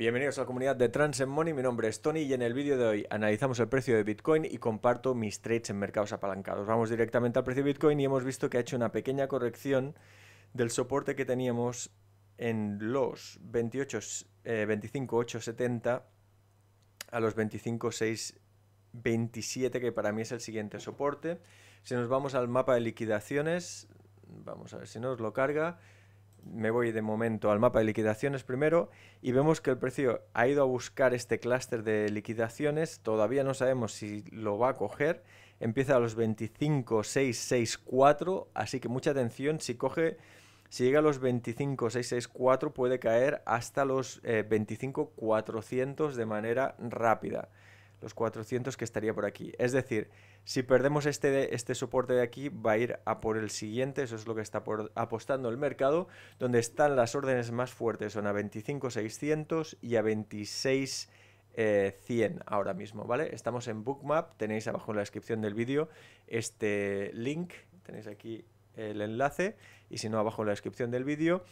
Bienvenidos a la comunidad de Trans Money, mi nombre es Tony y en el vídeo de hoy analizamos el precio de Bitcoin y comparto mis trades en mercados apalancados. Vamos directamente al precio de Bitcoin y hemos visto que ha hecho una pequeña corrección del soporte que teníamos en los 28, 25.870 eh, a los 25.627 que para mí es el siguiente soporte. Si nos vamos al mapa de liquidaciones, vamos a ver si nos lo carga me voy de momento al mapa de liquidaciones primero y vemos que el precio ha ido a buscar este clúster de liquidaciones, todavía no sabemos si lo va a coger, empieza a los 25.664, así que mucha atención si coge... Si llega a los 25.664 puede caer hasta los 25.400 eh, de manera rápida los 400 que estaría por aquí. Es decir, si perdemos este, este soporte de aquí, va a ir a por el siguiente, eso es lo que está apostando el mercado, donde están las órdenes más fuertes, son a 25.600 y a 26... Eh, ahora mismo, ¿vale? Estamos en Bookmap, tenéis abajo en la descripción del vídeo este link, tenéis aquí el enlace y si no abajo en la descripción del vídeo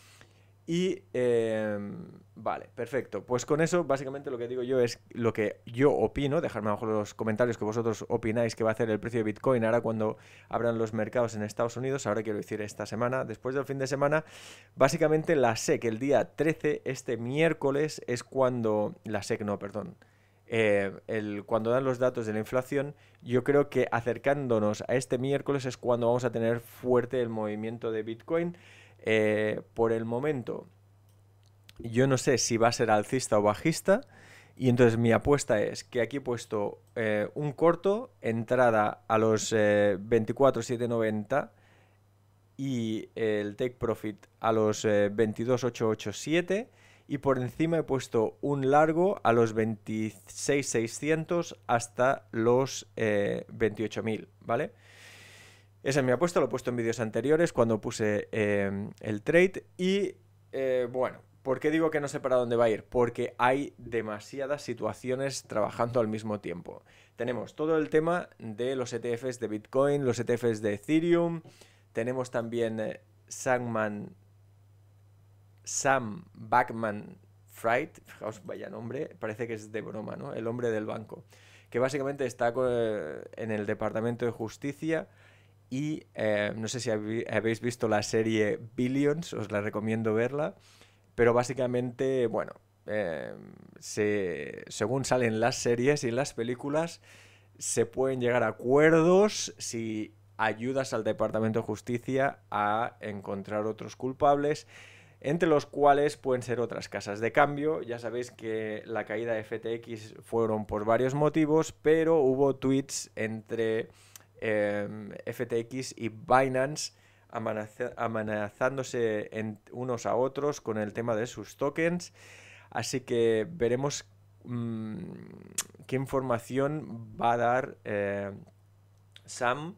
y em, vale, perfecto. Pues con eso, básicamente lo que digo yo es lo que yo opino. Dejadme abajo los comentarios que vosotros opináis que va a hacer el precio de Bitcoin ahora cuando abran los mercados en Estados Unidos. Ahora quiero decir esta semana, después del fin de semana. Básicamente la SEC, el día 13, este miércoles, es cuando. La SEC, no, perdón. Eh, el, cuando dan los datos de la inflación, yo creo que acercándonos a este miércoles es cuando vamos a tener fuerte el movimiento de Bitcoin. Eh, por el momento, yo no sé si va a ser alcista o bajista. Y entonces mi apuesta es que aquí he puesto eh, un corto, entrada a los 24,790 eh, y el take profit a los 22,887 y por encima he puesto un largo a los 26,600 hasta los 28,000, ¿vale? Esa es mi apuesta, lo he puesto en vídeos anteriores cuando puse em, el trade. Y eh, bueno, ¿por qué digo que no sé para dónde va a ir? Porque hay demasiadas situaciones trabajando al mismo tiempo. Tenemos todo el tema de los ETFs de Bitcoin, los ETFs de Ethereum. Tenemos también eh, Sam Backman Fright, fijaos, vaya nombre, parece que es de broma, ¿no? El hombre del banco, que básicamente está eh, en el Departamento de Justicia y eh, no sé si habéis visto la serie Billions, os la recomiendo verla, pero básicamente, bueno, eh, según salen las series y las películas, se pueden llegar a acuerdos si ayudas al Departamento de Justicia a encontrar otros culpables, entre los cuales pueden ser otras casas de cambio. Ya sabéis que la caída de FTX fueron por varios motivos, pero hubo tweets entre Em, FTX y Binance amenazándose unos a otros con el tema de sus tokens. Así que veremos mm, qué información va a dar eh, Sam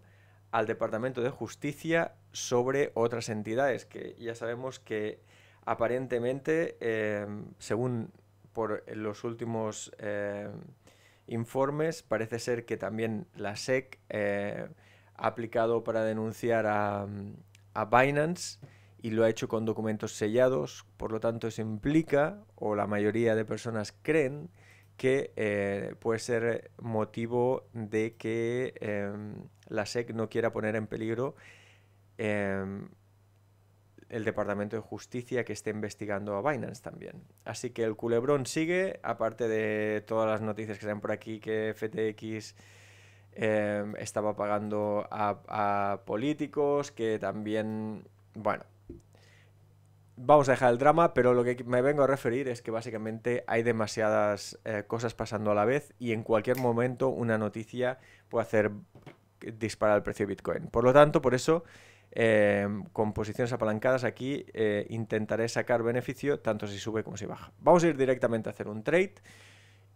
al Departamento de Justicia sobre otras entidades que ya sabemos que aparentemente, em, según por los últimos... Em, informes. Parece ser que también la SEC eh, ha aplicado para denunciar a, a Binance y lo ha hecho con documentos sellados. Por lo tanto, eso implica, o la mayoría de personas creen, que eh, puede ser motivo de que eh, la SEC no quiera poner en peligro el Departamento de Justicia que esté investigando a Binance también. Así que el culebrón sigue, aparte de todas las noticias que están por aquí, que FTX em, estaba pagando a, políticos, que también, bueno, vamos a dejar el drama, pero lo que me vengo a referir es que básicamente hay demasiadas eh, cosas pasando a la vez y en cualquier momento una noticia puede hacer disparar el precio de Bitcoin. Por lo tanto, por eso Em, con posiciones apalancadas aquí eh, intentaré sacar beneficio tanto si sube como si baja. Vamos a ir directamente a hacer un trade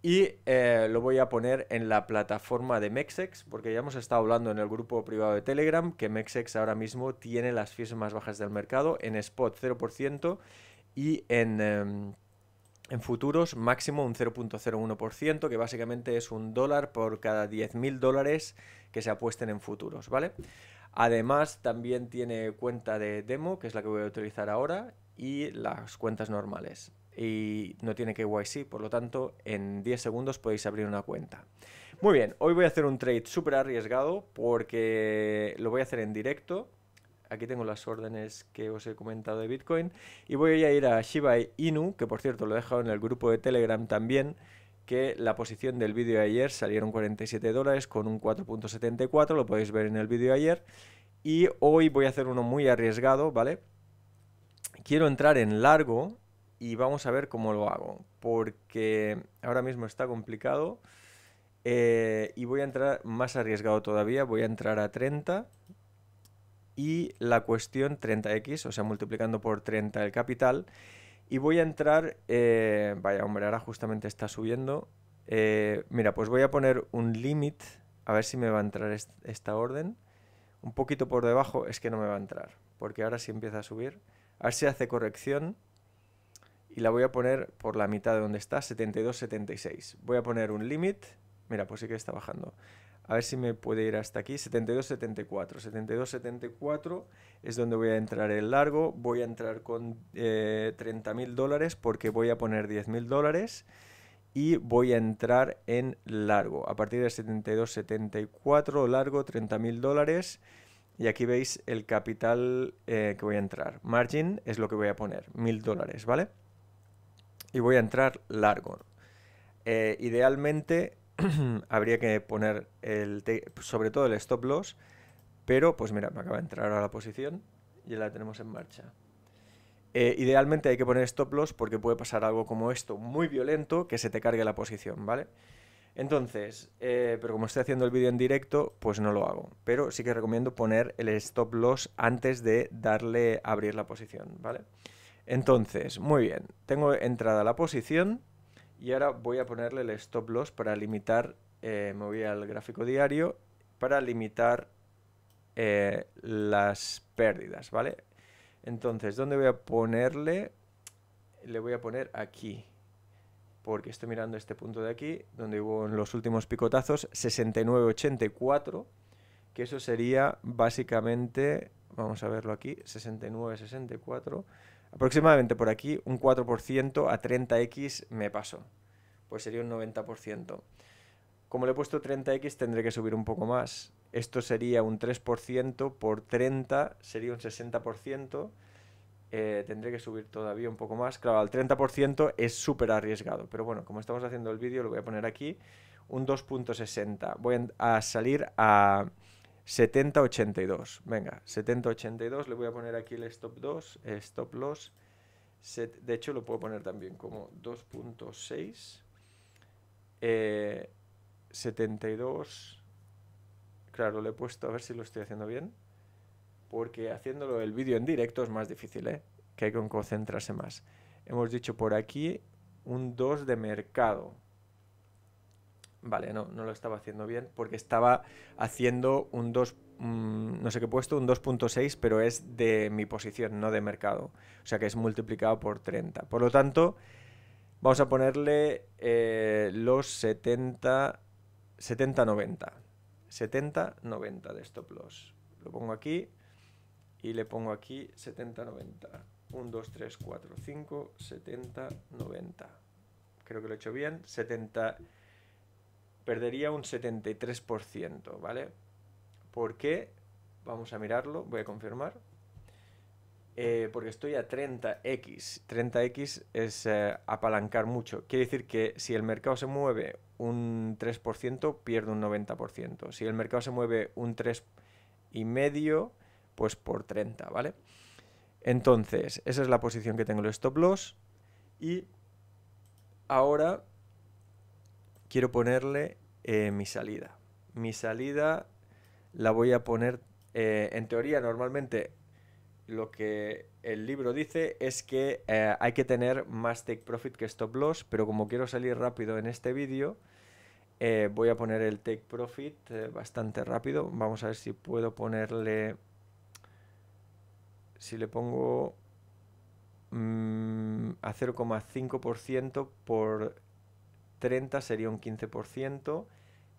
y eh, lo voy a poner en la plataforma de Mexex porque ya hemos estado hablando en el grupo privado de Telegram que Mexex ahora mismo tiene las fees más bajas del mercado en spot 0% y en... Em, en futuros máximo un 0.01%, que básicamente es un dólar por cada 10.000 dólares que se apuesten en futuros, ¿vale? Además, también tiene cuenta de demo, que es la que voy a utilizar ahora, y las cuentas normales. Y no tiene KYC, por lo tanto, en 10 segundos podéis abrir una cuenta. Muy bien, hoy voy a hacer un trade súper arriesgado porque lo voy a hacer en directo. Aquí tengo las órdenes que os he comentado de Bitcoin. Y voy a ir a Shiba Inu, que por cierto lo he dejado en el grupo de Telegram también que la posición del vídeo de ayer salieron 47 dólares con un 4.74, lo podéis ver en el vídeo de ayer. Y hoy voy a hacer uno muy arriesgado, ¿vale? Quiero entrar en largo y vamos a ver cómo lo hago, porque ahora mismo está complicado. Eh, y voy a entrar más arriesgado todavía, voy a entrar a 30 y la cuestión 30x, o sea, multiplicando por 30 el capital. Y voy a entrar, eh, vaya hombre, ahora justamente está subiendo. Eh, mira, pues voy a poner un limit, a ver si me va a entrar esta orden. Un poquito por debajo es que no me va a entrar, porque ahora sí empieza a subir. A ver si hace corrección y la voy a poner por la mitad de donde está, 72-76. Voy a poner un límite Mira, pues sí que está bajando. A ver si me puede ir hasta aquí. 72.74. 72.74 es donde voy a entrar en largo. Voy a entrar con 30.000 eh, dólares porque voy a poner 10.000 dólares. Y voy a entrar en largo. A partir de 72.74, largo, 30.000 dólares. Y aquí veis el capital eh, que voy a entrar. Margin es lo que voy a poner, 1.000 dólares, ¿vale? Y voy a entrar largo. Eh, idealmente habría que poner el sobre todo el stop loss, pero pues mira, me acaba de entrar ahora la posición y la tenemos en marcha. Eh, idealmente hay que poner stop loss porque puede pasar algo como esto, muy violento, que se te cargue la posición, ¿vale? Entonces, eh, pero como estoy haciendo el vídeo en directo, pues no lo hago. Pero sí que recomiendo poner el stop loss antes de darle a abrir la posición, ¿vale? Entonces, muy bien, tengo entrada la posición y ahora voy a ponerle el stop loss para limitar, eh, me voy al gráfico diario, para limitar eh, las pérdidas, ¿vale? Entonces, ¿dónde voy a ponerle? Le voy a poner aquí, porque estoy mirando este punto de aquí, donde hubo en los últimos picotazos 69.84, que eso sería básicamente, vamos a verlo aquí, 69.64, aproximadamente por aquí un 4% a 30x me pasó. pues sería un 90%. Como le he puesto 30x tendré que subir un poco más. Esto sería un 3% por 30, sería un 60%. Eh, tendré que subir todavía un poco más. Claro, al 30% es súper arriesgado, pero bueno, como estamos haciendo el vídeo, lo voy a poner aquí, un 2.60. Voy a salir a 7082. Venga, 7082. Le voy a poner aquí el stop 2, stop loss. de hecho, lo puedo poner también como 2.6. 72. Eh, claro, le he puesto a ver si lo estoy haciendo bien. Porque haciéndolo el vídeo en directo es más difícil, ¿eh? Que hay que concentrarse más. Hemos dicho por aquí un 2 de mercado. Vale, no, no lo estaba haciendo bien porque estaba haciendo un 2, mm, no sé qué he puesto, un 2.6, pero es de mi posición, no de mercado. O sea que es multiplicado por 30. Por lo tanto, vamos a ponerle eh, los 70, 70-90. 70-90 de stop loss. Lo pongo aquí y le pongo aquí 70-90. 1, 2, 3, 4, 5, 70, 90. Creo que lo he hecho bien. 70 perdería un 73%, ¿vale? ¿Por qué? Vamos a mirarlo, voy a confirmar. Eh, porque estoy a 30x. 30x es eh, apalancar mucho. Quiere decir que si el mercado se mueve un 3%, pierdo un 90%. Si el mercado se mueve un 3,5%, pues por 30, ¿vale? Entonces, esa es la posición que tengo el stop loss. Y ahora quiero ponerle eh, mi salida. Mi salida la voy a poner, eh, en teoría normalmente lo que el libro dice es que eh, hay que tener más take profit que stop loss, pero como quiero salir rápido en este vídeo, voy a poner el take profit bastante rápido. Vamos a ver si puedo ponerle... Si le pongo mm, a 0,5% por 30 sería un 15%,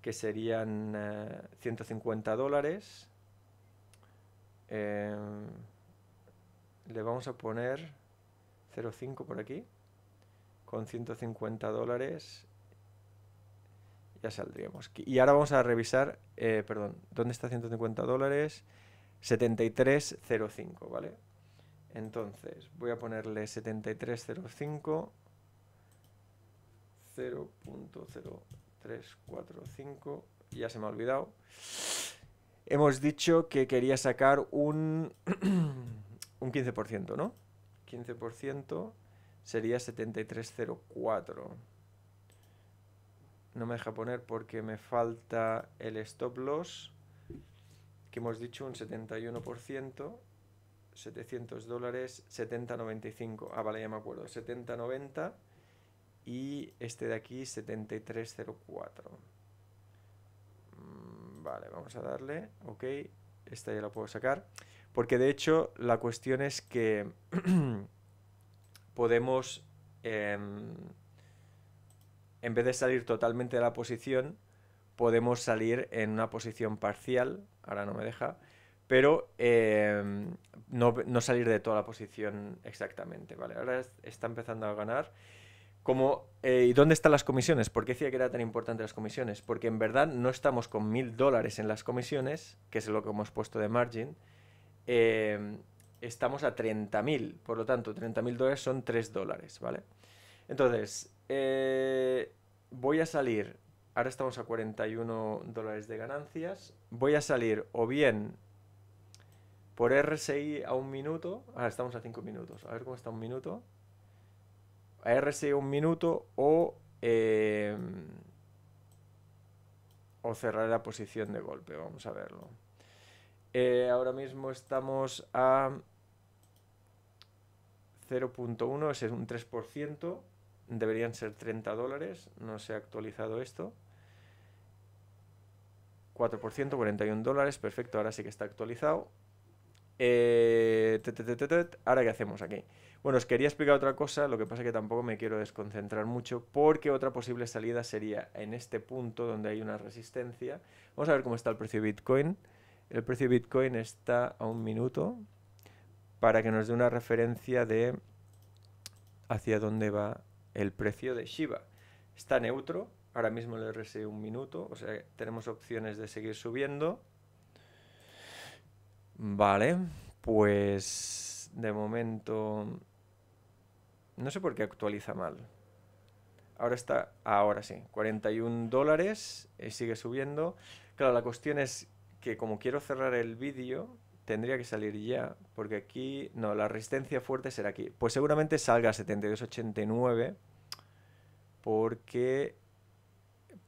que serían 150 eh, dólares. Em, le vamos a poner 0,5 por aquí. Con 150 dólares ya saldríamos. Y ahora vamos a revisar, eh, perdón, ¿dónde está 150 dólares? 73,05, ¿vale? Entonces, voy a ponerle 73,05 0.0345, ya se me ha olvidado. Hemos dicho que quería sacar un, un 15%, ¿no? 15% sería 7304. No me deja poner porque me falta el stop loss, que hemos dicho un 71%. 700 dólares, 70.95. Ah, vale, ya me acuerdo. 70.90 y este de aquí 7304. Mm, vale, vamos a darle, ok, esta ya la puedo sacar, porque de hecho la cuestión es que podemos, em, en vez de salir totalmente de la posición, podemos salir en una posición parcial, ahora no me deja, pero em, no, no salir de toda la posición exactamente, ¿vale? Ahora está empezando a ganar como eh, ¿y dónde están las comisiones? ¿Por qué decía que era tan importante las comisiones? Porque en verdad no estamos con mil dólares en las comisiones, que es lo que hemos puesto de margin, eh, estamos a 30.000, por lo tanto 30.000 dólares son 3 dólares, ¿vale? Entonces, eh, voy a salir, ahora estamos a 41 dólares de ganancias, voy a salir o bien por RSI a un minuto, ahora estamos a 5 minutos, a ver cómo está un minuto. RSI un minuto o, eh, o cerrar la posición de golpe. Vamos a verlo. Eh, ahora mismo estamos a 0.1, es un 3%. Deberían ser 30 dólares. No se ha actualizado esto. 4%, 41 dólares. Perfecto, ahora sí que está actualizado. Eh, ahora, ¿qué hacemos aquí? Bueno, os quería explicar otra cosa, lo que pasa es que tampoco me quiero desconcentrar mucho, porque otra posible salida sería en este punto donde hay una resistencia. Vamos a ver cómo está el precio de Bitcoin. El precio de Bitcoin está a un minuto para que nos dé una referencia de hacia dónde va el precio de Shiba. Está neutro, ahora mismo le RSI un minuto, o sea, tenemos opciones de seguir subiendo. Vale, pues de momento... No sé por qué actualiza mal. Ahora está, ahora sí, 41 dólares y eh, sigue subiendo. Claro, la cuestión es que como quiero cerrar el vídeo, tendría que salir ya, porque aquí, no, la resistencia fuerte será aquí. Pues seguramente salga 72.89, porque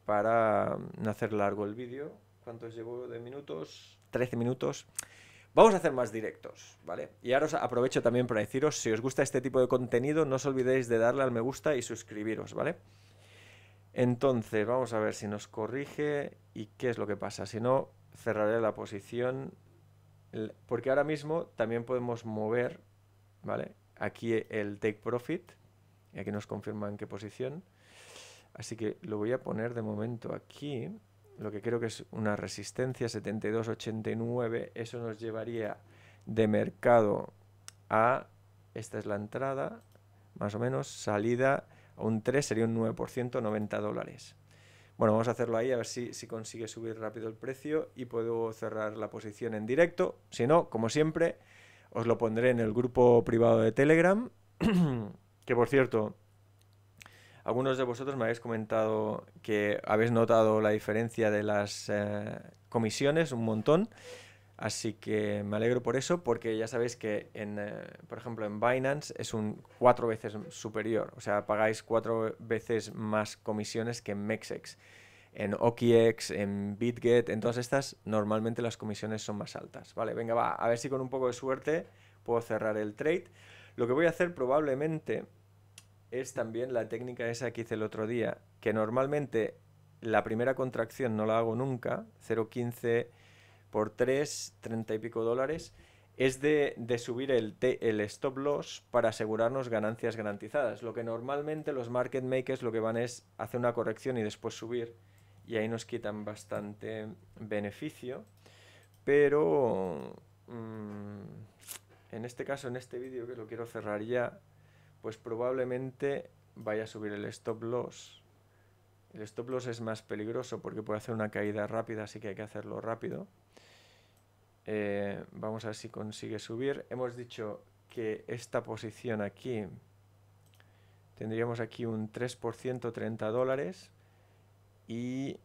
para no hacer largo el vídeo, ¿cuántos llevo de minutos? 13 minutos. Vamos a hacer más directos, ¿vale? Y ahora os aprovecho también para deciros, si os gusta este tipo de contenido, no os olvidéis de darle al me gusta y suscribiros, ¿vale? Entonces, vamos a ver si nos corrige y qué es lo que pasa. Si no, cerraré la posición, porque ahora mismo también podemos mover, ¿vale? Aquí el take profit, y aquí nos confirma en qué posición. Así que lo voy a poner de momento aquí lo que creo que es una resistencia 72-89, eso nos llevaría de mercado a, esta es la entrada, más o menos, salida a un 3 sería un 9%, 90 dólares. Bueno, vamos a hacerlo ahí, a ver si, si consigue subir rápido el precio y puedo cerrar la posición en directo. Si no, como siempre, os lo pondré en el grupo privado de Telegram, que por cierto, algunos de vosotros me habéis comentado que habéis notado la diferencia de las eh, comisiones un montón. Así que me alegro por eso, porque ya sabéis que, en, eh, por ejemplo, en Binance es un cuatro veces superior. O sea, pagáis cuatro veces más comisiones que en Mexex. En OKEx, en BitGet, en todas estas, normalmente las comisiones son más altas. Vale, venga, va, a ver si con un poco de suerte puedo cerrar el trade. Lo que voy a hacer probablemente es también la técnica esa que hice el otro día, que normalmente la primera contracción no la hago nunca, 0,15 por 3, 30 y pico dólares, es de, subir el, el, stop loss para asegurarnos ganancias garantizadas. Lo que normalmente los market makers lo que van es hacer una corrección y después subir, y ahí nos quitan bastante beneficio, pero... Mm, en este caso, en este vídeo, que lo quiero cerrar ya, pues probablemente vaya a subir el stop loss. El stop loss es más peligroso porque puede hacer una caída rápida, así que hay que hacerlo rápido. Eh, vamos a ver si consigue subir. Hemos dicho que esta posición aquí, tendríamos aquí un 3%, 30 dólares. Y,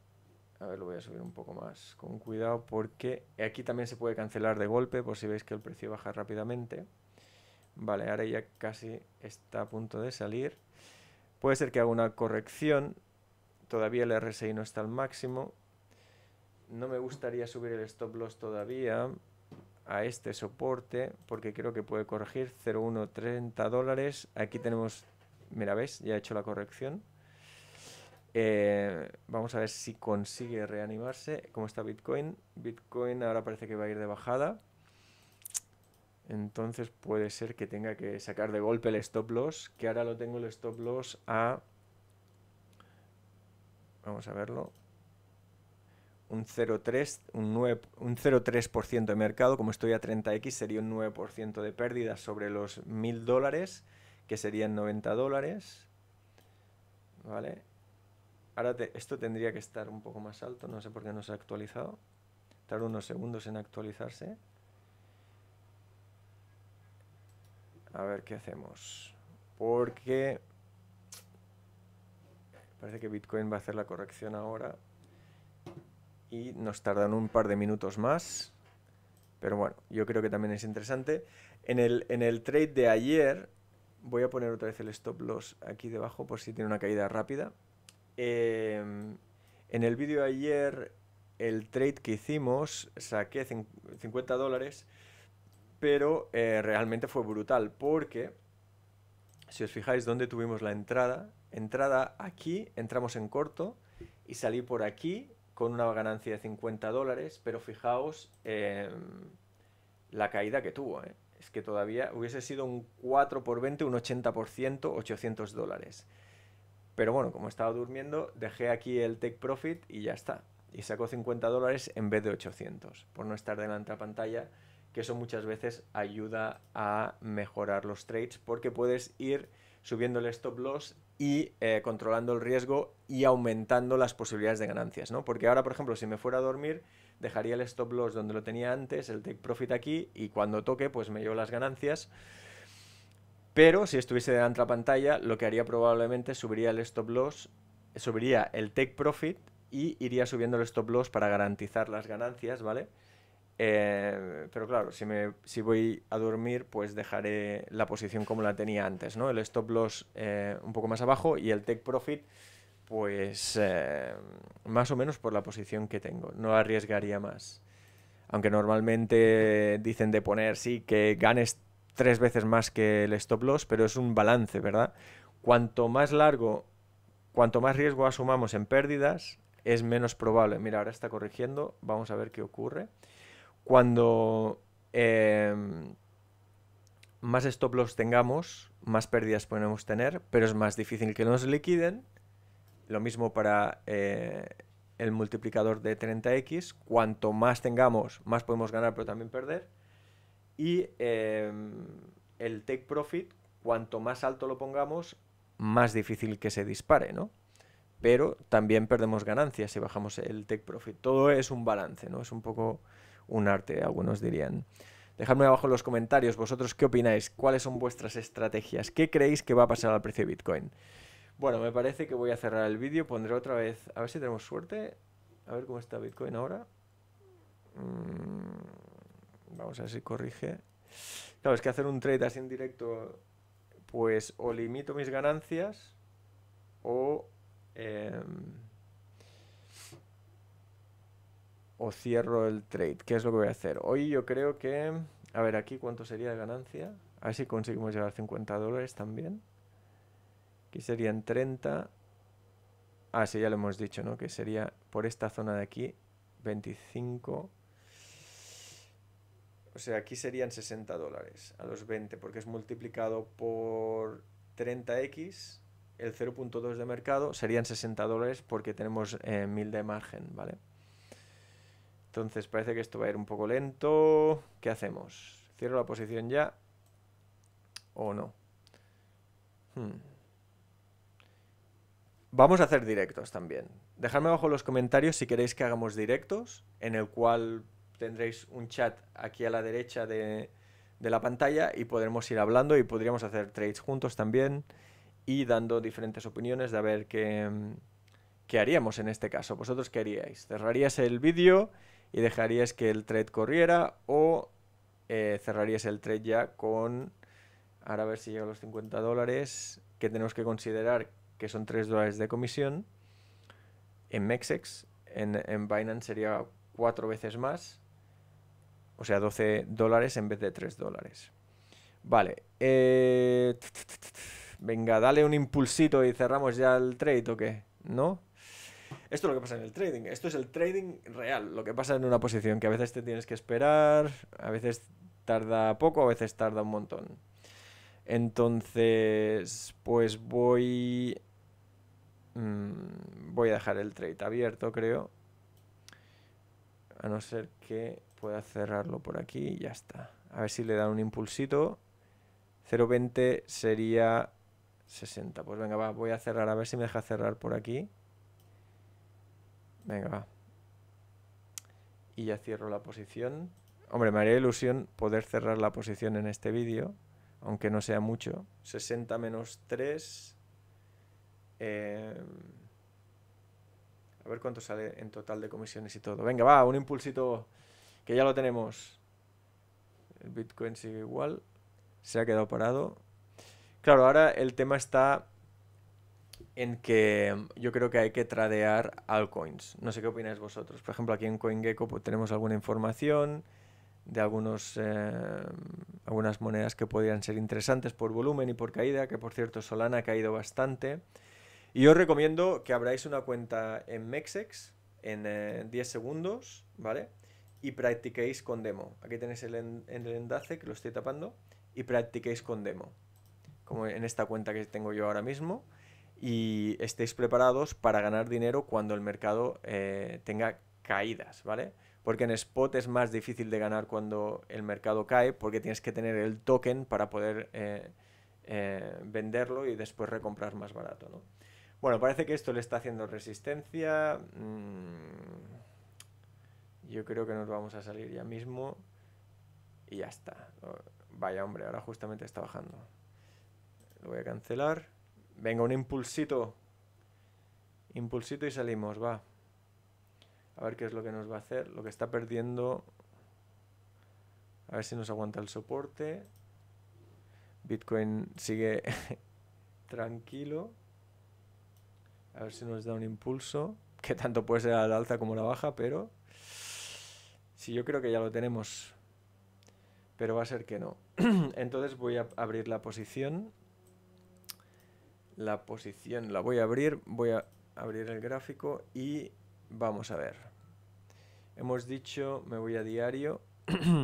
a ver, lo voy a subir un poco más, con cuidado, porque aquí también se puede cancelar de golpe, por si veis que el precio baja rápidamente. Vale, ahora ya casi está a punto de salir. Puede ser que haga una corrección. Todavía el RSI no está al máximo. No me gustaría subir el stop loss todavía a este soporte porque creo que puede corregir 0,130 dólares. Aquí tenemos, mira, ¿ves? Ya he hecho la corrección. Eh, vamos a ver si consigue reanimarse. ¿Cómo está Bitcoin? Bitcoin ahora parece que va a ir de bajada entonces puede ser que tenga que sacar de golpe el stop loss, que ahora lo tengo el stop loss a, vamos a verlo, un 0,3% un 0,3 de mercado, como estoy a 30x sería un 9% de pérdida sobre los 1000 dólares, que serían 90 dólares, ¿vale? Ahora esto tendría que estar un poco más alto, no sé por qué no se ha actualizado, tarda unos segundos en actualizarse. A ver qué hacemos. Porque parece que Bitcoin va a hacer la corrección ahora. Y nos tardan un par de minutos más. Pero bueno, yo creo que también es interesante. En el, trade de ayer, voy a poner otra vez el stop loss aquí debajo por si tiene una caída rápida. Em, en el vídeo de ayer, el trade que hicimos, saqué 50 dólares pero eh, realmente fue brutal porque, si os fijáis dónde tuvimos la entrada, entrada aquí, entramos en corto y salí por aquí con una ganancia de 50 dólares, pero fijaos eh, la caída que tuvo. Eh. Es que todavía hubiese sido un 4 por 20, un 80%, 800 dólares. Pero bueno, como estaba durmiendo, dejé aquí el take profit y ya está. Y sacó 50 dólares en vez de 800 por no estar delante de la pantalla que eso muchas veces ayuda a mejorar los trades porque puedes ir subiendo el stop loss y eh, controlando el riesgo y aumentando las posibilidades de ganancias, ¿no? Porque ahora, por ejemplo, si me fuera a dormir, dejaría el stop loss donde lo tenía antes, el take profit aquí y cuando toque, pues me llevo las ganancias. Pero si estuviese de la pantalla, lo que haría probablemente subiría el stop loss, subiría el take profit y iría subiendo el stop loss para garantizar las ganancias, ¿vale? Eh, pero claro, si, me, si voy a dormir, pues dejaré la posición como la tenía antes, ¿no? El stop loss eh, un poco más abajo y el take profit, pues eh, más o menos por la posición que tengo. No arriesgaría más. Aunque normalmente dicen de poner, sí, que ganes tres veces más que el stop loss, pero es un balance, ¿verdad? Cuanto más largo, cuanto más riesgo asumamos en pérdidas, es menos probable. Mira, ahora está corrigiendo, vamos a ver qué ocurre. Cuando em, más stop loss tengamos, más pérdidas podemos tener, pero es más difícil que nos liquiden. Lo mismo para eh, el multiplicador de 30x. Cuanto más tengamos, más podemos ganar, pero también perder. Y em, el take profit, cuanto más alto lo pongamos, más difícil que se dispare, ¿no? Pero también perdemos ganancias si bajamos el take profit. Todo es un balance, ¿no? Es un poco un arte, algunos dirían. Dejadme abajo en los comentarios vosotros qué opináis, cuáles son vuestras estrategias, qué creéis que va a pasar al precio de Bitcoin. Bueno, me parece que voy a cerrar el vídeo, pondré otra vez, a ver si tenemos suerte, a ver cómo está Bitcoin ahora. Mm, vamos a ver si corrige. Claro, es que hacer un trade así en directo, pues o limito mis ganancias o... Em, o cierro el trade? ¿Qué es lo que voy a hacer? Hoy yo creo que... A ver, aquí cuánto sería la ganancia. A ver si conseguimos llevar 50 dólares también. Aquí serían 30. Ah, sí, ya lo hemos dicho, ¿no? Que sería por esta zona de aquí 25. O sea, aquí serían 60 dólares a los 20, porque es multiplicado por 30x, el 0.2 de mercado, serían 60 dólares porque tenemos 1000 eh, de margen, ¿vale? Entonces parece que esto va a ir un poco lento. ¿Qué hacemos? ¿Cierro la posición ya? ¿O no? Hmm. Vamos a hacer directos también. Dejadme abajo los comentarios si queréis que hagamos directos, en el cual tendréis un chat aquí a la derecha de, la pantalla y podremos ir hablando y podríamos hacer trades juntos también y dando diferentes opiniones de a ver qué, qué haríamos en este caso. ¿Vosotros qué haríais? ¿Cerrarías el vídeo? y dejarías que el trade corriera o eh, cerrarías el trade ya con, ahora a ver si llega a los 50 dólares, que tenemos que considerar que son 3 dólares de comisión. En Mexex, en, Binance sería 4 veces más, o sea, 12 dólares en vez de 3 dólares. Vale. Eh, venga, dale un impulsito y cerramos ya el trade o qué, ¿no? Esto es lo que pasa en el trading. Esto es el trading real. Lo que pasa en una posición que a veces te tienes que esperar, a veces tarda poco, a veces tarda un montón. Entonces, pues voy... Mm, voy a dejar el trade abierto, creo. A no ser que pueda cerrarlo por aquí ya está. A ver si le da un impulsito. 0.20 sería 60. Pues venga, va, voy a cerrar, a ver si me deja cerrar por aquí. Venga, va. Y ya cierro la posición. Hombre, me haría ilusión poder cerrar la posición en este vídeo, aunque no sea mucho. 60 menos 3. Em, a ver cuánto sale en total de comisiones y todo. Venga, va, un impulsito que ya lo tenemos. El Bitcoin sigue igual. Se ha quedado parado. Claro, ahora el tema está en que em, yo creo que hay que tradear altcoins. No sé qué opináis vosotros. Por ejemplo, aquí en CoinGecko pues, tenemos alguna información de algunos, em, algunas monedas que podrían ser interesantes por volumen y por caída, que por cierto Solana ha caído bastante. Y os recomiendo que abráis una cuenta en Mexex en 10 eh, segundos, ¿vale? Y practiquéis con demo. Aquí tenéis el, el enlace que lo estoy tapando y practiquéis con demo, como en esta cuenta que tengo yo ahora mismo y estéis preparados para ganar dinero cuando el mercado eh, tenga caídas, ¿vale? Porque en spot es más difícil de ganar cuando el mercado cae porque tienes que tener el token para poder eh, eh, venderlo y después recomprar más barato, ¿no? Bueno, parece que esto le está haciendo resistencia. Mm, yo creo que nos vamos a salir ya mismo. Y ya está. Vaya, hombre, ahora justamente está bajando. Lo voy a cancelar. Venga, un impulsito. Impulsito y salimos, va. A ver qué es lo que nos va a hacer. Lo que está perdiendo... A ver si nos aguanta el soporte. Bitcoin sigue tranquilo. A ver si nos da un impulso. Que tanto puede ser la alza como la baja, pero... Sí, yo creo que ya lo tenemos. Pero va a ser que no. Entonces voy a abrir la posición la posición la voy a abrir, voy a abrir el gráfico y vamos a ver. Hemos dicho, me voy a diario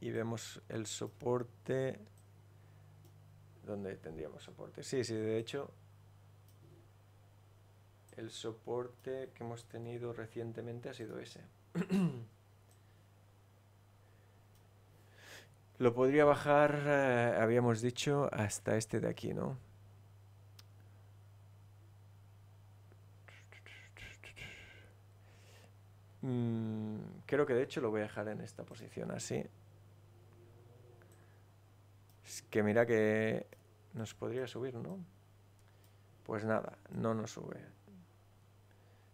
y vemos el soporte. donde tendríamos soporte? Sí, sí, de hecho, el soporte que hemos tenido recientemente ha sido ese. Lo podría bajar, eh, habíamos dicho, hasta este de aquí, ¿no? Mm, creo que de hecho lo voy a dejar en esta posición así. Es que mira que nos podría subir, ¿no? Pues nada, no nos sube.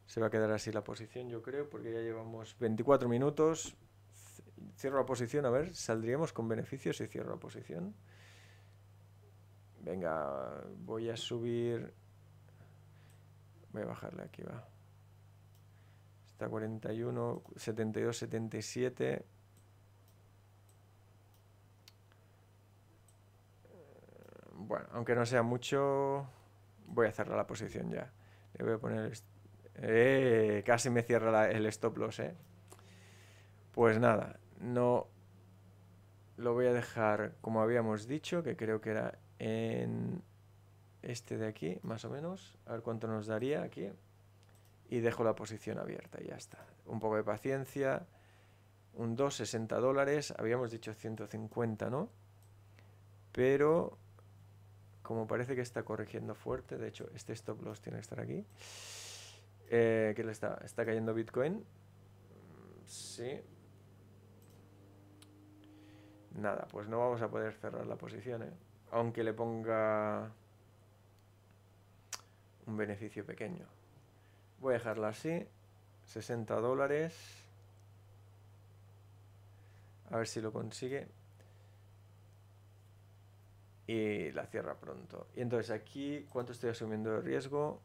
Se va a quedar así la posición, yo creo, porque ya llevamos 24 minutos. Cierro la posición, a ver, saldríamos con beneficios si cierro la posición. Venga, voy a subir. Voy a bajarle aquí, va. Está 41, 72, 77. Bueno, aunque no sea mucho, voy a cerrar la posición ya. Le voy a poner... Eh, casi me cierra el stop loss, ¿eh? Pues nada, no lo voy a dejar como habíamos dicho, que creo que era en este de aquí, más o menos. A ver cuánto nos daría aquí y dejo la posición abierta y ya está. Un poco de paciencia, un 2.60 dólares, habíamos dicho 150, ¿no? Pero como parece que está corrigiendo fuerte, de hecho este stop loss tiene que estar aquí, ¿Qué eh, que le está, está cayendo Bitcoin, sí. Nada, pues no vamos a poder cerrar la posición, ¿eh? aunque le ponga un beneficio pequeño. Voy a dejarla así. 60 dólares. A ver si lo consigue. Y la cierra pronto. Y entonces aquí, ¿cuánto estoy asumiendo de riesgo?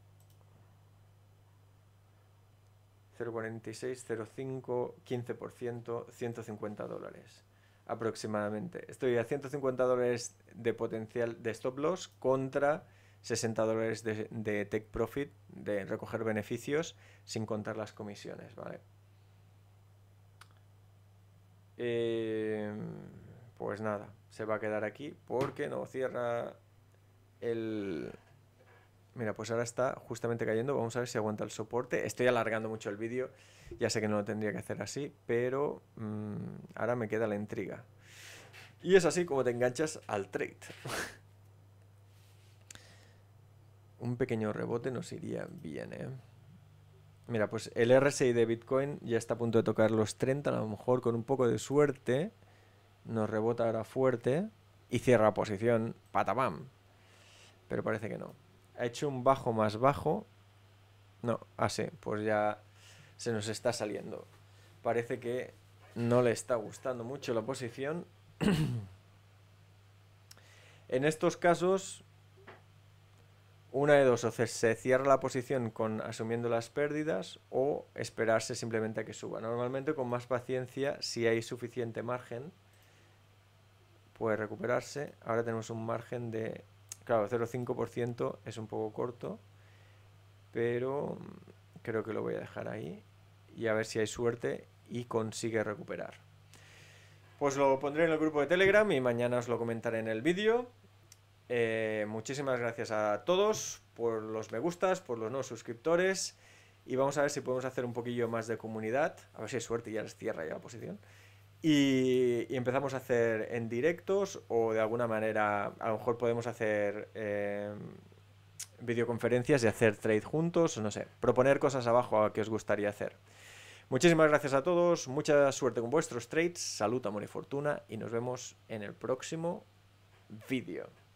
0,46, 0,5, 15%, 150 dólares aproximadamente. Estoy a 150 dólares de potencial de stop loss contra 60 dólares de, de profit, de recoger beneficios, sin contar las comisiones, ¿vale? Em, pues nada, se va a quedar aquí porque no cierra el... Mira, pues ahora está justamente cayendo. Vamos a ver si aguanta el soporte. Estoy alargando mucho el vídeo. Ya sé que no lo tendría que hacer así, pero mm, ahora me queda la intriga. Y es así como te enganchas al trade. un pequeño rebote nos iría bien, ¿eh? Mira, pues el RSI de Bitcoin ya está a punto de tocar los 30, a lo mejor con un poco de suerte nos rebota ahora fuerte y cierra posición, ¡Patabam! Pero parece que no. Ha hecho un bajo más bajo. No, así, ah, pues ya se nos está saliendo. Parece que no le está gustando mucho la posición. en estos casos, una de dos, o se cierra la posición con asumiendo las pérdidas o esperarse simplemente a que suba. Normalmente con más paciencia, si hay suficiente margen, puede recuperarse. Ahora tenemos un margen de, claro, 0,5% es un poco corto, pero mm, creo que lo voy a dejar ahí y a ver si hay suerte y consigue recuperar. Pues lo pondré en el grupo de Telegram y mañana os lo comentaré en el vídeo. Eh, muchísimas gracias a todos por los me gustas, por los nuevos suscriptores. Y vamos a ver si podemos hacer un poquillo más de comunidad. A ver si hay suerte y ya les cierra ya la posición. Y, empezamos a hacer en directos o de alguna manera, a lo mejor podemos hacer eh, videoconferencias y hacer trade juntos, no sé, proponer cosas abajo a que os gustaría hacer. Muchísimas gracias a todos, mucha suerte con vuestros trades, salud, amor y fortuna y nos vemos en el próximo vídeo.